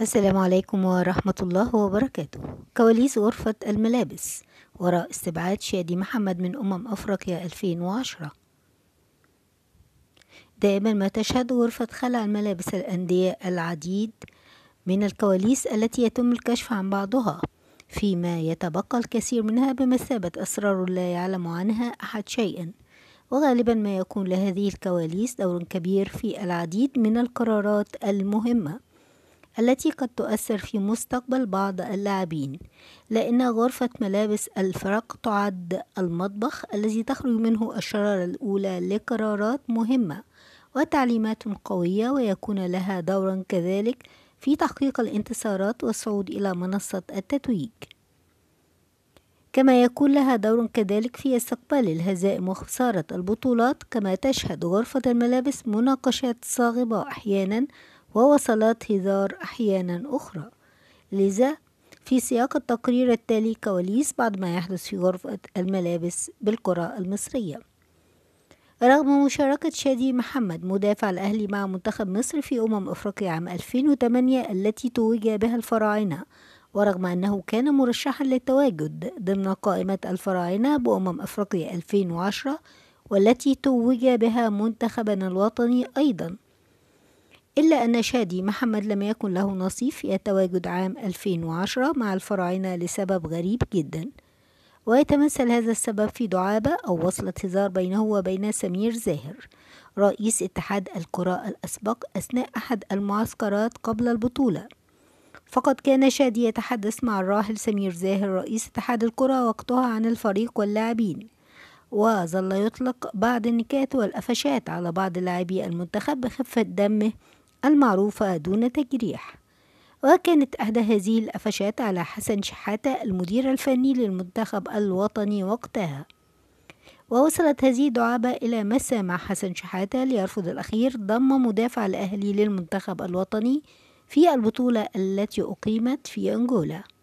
السلام عليكم ورحمة الله وبركاته كواليس غرفة الملابس وراء استبعاد شادي محمد من أمم أفريقيا 2010 دائما ما تشهد غرفة خلع الملابس الأندية العديد من الكواليس التي يتم الكشف عن بعضها فيما يتبقى الكثير منها بمثابة أسرار لا يعلم عنها أحد شيئا وغالبا ما يكون لهذه الكواليس دور كبير في العديد من القرارات المهمه التي قد تؤثر في مستقبل بعض اللاعبين لأن غرفة ملابس الفرق تعد المطبخ الذي تخرج منه الشرارة الأولى لقرارات مهمة وتعليمات قوية ويكون لها دورا كذلك في تحقيق الانتصارات والصعود إلى منصة التتويج كما يكون لها دور كذلك في استقبال الهزائم وخسارة البطولات كما تشهد غرفة الملابس مناقشات صاغبة أحيانا ووصلات هزار أحيانا أخرى لذا في سياق التقرير التالي كواليس بعد ما يحدث في غرفة الملابس بالقرى المصرية رغم مشاركة شادي محمد مدافع الأهلي مع منتخب مصر في أمم أفريقيا عام 2008 التي توج بها الفراعنة ورغم أنه كان مرشحا للتواجد ضمن قائمة الفراعنة بأمم أفريقيا 2010 والتي توج بها منتخبنا الوطني أيضا إلا أن شادي محمد لم يكن له نصيب في التواجد عام 2010 مع الفراعنة لسبب غريب جدا ويتمثل هذا السبب في دعابة أو وصلة هزار بينه وبين سمير زاهر رئيس اتحاد الكرة الأسبق أثناء أحد المعسكرات قبل البطولة فقد كان شادي يتحدث مع الراحل سمير زاهر رئيس اتحاد الكرة وقتها عن الفريق واللاعبين وظل يطلق بعض النكات والقفشات على بعض لاعبي المنتخب بخفة دمه المعروفة دون تجريح وكانت إحدى هذه القفشات على حسن شحاتة المدير الفني للمنتخب الوطني وقتها ووصلت هذه الدعابة إلى مسا مع حسن شحاتة ليرفض الأخير ضم مدافع الأهلي للمنتخب الوطني في البطولة التي أقيمت في أنجولا